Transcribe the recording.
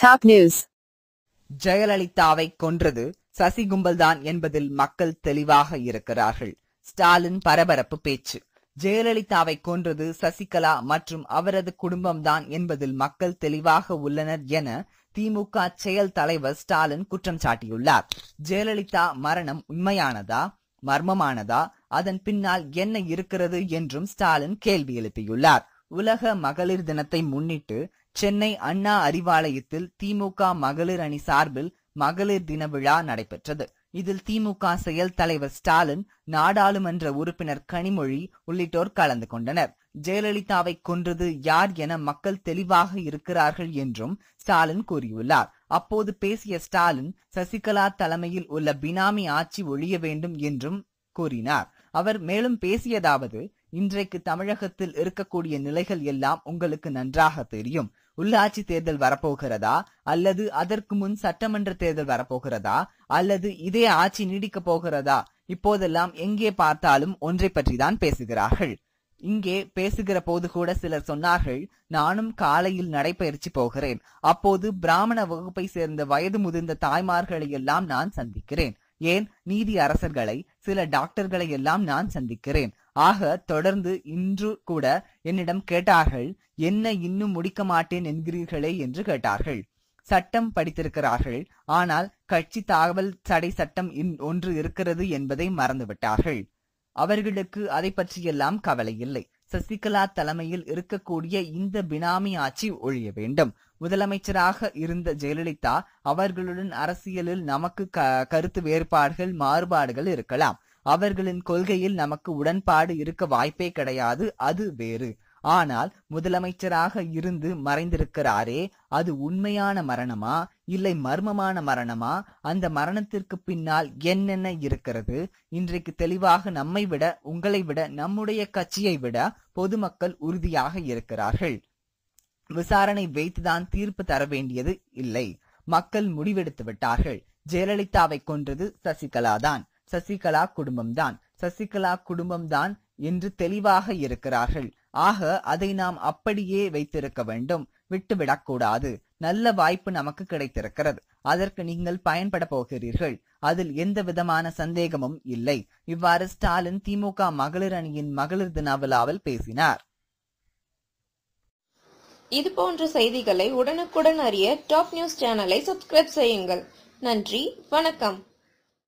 top news ஜெயலலிதாவை கொன்றது சசி கும்பல்தான் என்பதில் மக்கள் தெளிவாக இருக்கிறார்கள் ஸ்டாலின் பரபரப்பு பேச்சு ஜெயலலிதாவை கொன்றது சசிகலா மற்றும் அவரது குடும்பம்தான் என்பதில் மக்கள் தெளிவாக உள்ளனர் என திமுக செயல் தலைவர் ஸ்டாலின் குற்றம் சாட்டியுள்ளார் ஜெயலலிதா மரணம் உண்மையானதா மர்மமானதா அதன் பின்னால் என்ன இருக்கிறது என்றும் ஸ்டாலின் கேள்வி எழுப்பியுள்ளார் உலக மகளிர் தினத்தை முன்னிட்டு சென்னை அண்ணா அறிவாலயத்தில் திமுக மகளிர் அணி சார்பில் மகளிர் தின விழா நடைபெற்றது இதில் திமுக செயல் தலைவர் ஸ்டாலின் நாடாளுமன்ற உறுப்பினர் கனிமொழி உள்ளிட்டோர் கலந்து கொண்டனர் ஜெயலலிதாவை கொன்றது யார் என மக்கள் தெளிவாக இருக்கிறார்கள் என்றும் ஸ்டாலின் கூறியுள்ளார் அப்போது பேசிய ஸ்டாலின் சசிகலா தலைமையில் உள்ள பினாமி ஆட்சி ஒழிய வேண்டும் என்றும் கூறினார் அவர் மேலும் பேசியதாவது இன்றைக்கு தமிழகத்தில் இருக்கக்கூடிய நிலைகள் எல்லாம் உங்களுக்கு நன்றாக தெரியும் உள்ளாட்சி தேர்தல் வரப்போகிறதா அல்லது அதற்கு முன் சட்டமன்ற தேர்தல் வரப்போகிறதா அல்லது இதே ஆட்சி நீடிக்கப் போகிறதா இப்போதெல்லாம் எங்கே பார்த்தாலும் ஒன்றை பற்றி தான் பேசுகிறார்கள் இங்கே பேசுகிற போது கூட சிலர் சொன்னார்கள் நானும் காலையில் நடைபயிற்சி போகிறேன் அப்போது பிராமண வகுப்பை சேர்ந்த வயது முதிர்ந்த தாய்மார்களை எல்லாம் நான் சந்திக்கிறேன் ஏன் நீதி அரசர்களை சில டாக்டர்களை எல்லாம் நான் சந்திக்கிறேன் ஆக தொடர்ந்து இன்று கூட என்னிடம் கேட்டார்கள் என்ன இன்னும் முடிக்க மாட்டேன் என்கிறீர்களே என்று கேட்டார்கள் சட்டம் படித்திருக்கிறார்கள் ஆனால் கட்சி தகவல் தடை சட்டம் ஒன்று இருக்கிறது என்பதை மறந்துவிட்டார்கள் அவர்களுக்கு அதை பற்றியெல்லாம் கவலை இல்லை சசிகலா தலைமையில் இருக்கக்கூடிய இந்த பினாமி ஆட்சி ஒழிய வேண்டும் முதலமைச்சராக இருந்த ஜெயலலிதா அவர்களுடன் அரசியலில் நமக்கு கருத்து வேறுபாடுகள் மாறுபாடுகள் இருக்கலாம் அவர்களின் கொள்கையில் நமக்கு உடன்பாடு இருக்க வாய்ப்பே கிடையாது அது வேறு ஆனால் முதலமைச்சராக இருந்து மறைந்திருக்கிறாரே அது உண்மையான மரணமா இல்லை மர்மமான மரணமா அந்த மரணத்திற்கு பின்னால் என்னென்ன இருக்கிறது இன்றைக்கு தெளிவாக நம்மை விட உங்களை விட நம்முடைய கட்சியை விட பொதுமக்கள் உறுதியாக இருக்கிறார்கள் விசாரணை வைத்துதான் தீர்ப்பு தர வேண்டியது இல்லை மக்கள் முடிவெடுத்து விட்டார்கள் ஜெயலலிதாவை கொன்றது சசிகலாதான் சசிகலா குடும்பம்தான் சசிகலா குடும்பம்தான் என்று தெளிவாக இருக்கிறார்கள் ஆக அதை நாம் அப்படியே வைத்திருக்க வேண்டும் விட்டுவிடக்கூடாது நல்ல வாய்ப்பு நமக்கு கிடைத்திருக்கிறது அதற்கு நீங்கள் பயன்பட போகிறீர்கள் அதில் எந்த விதமான சந்தேகமும் இல்லை இவ்வாறு ஸ்டாலின் திமுக மகளிர் அணியின் மகளிர் தின விழாவில் பேசினார் இது போன்ற செய்திகளை உடனுக்குடன் அறிய டாப் நியூஸ் சேனலை சப்ஸ்கிரைப் செய்யுங்கள் நன்றி வணக்கம்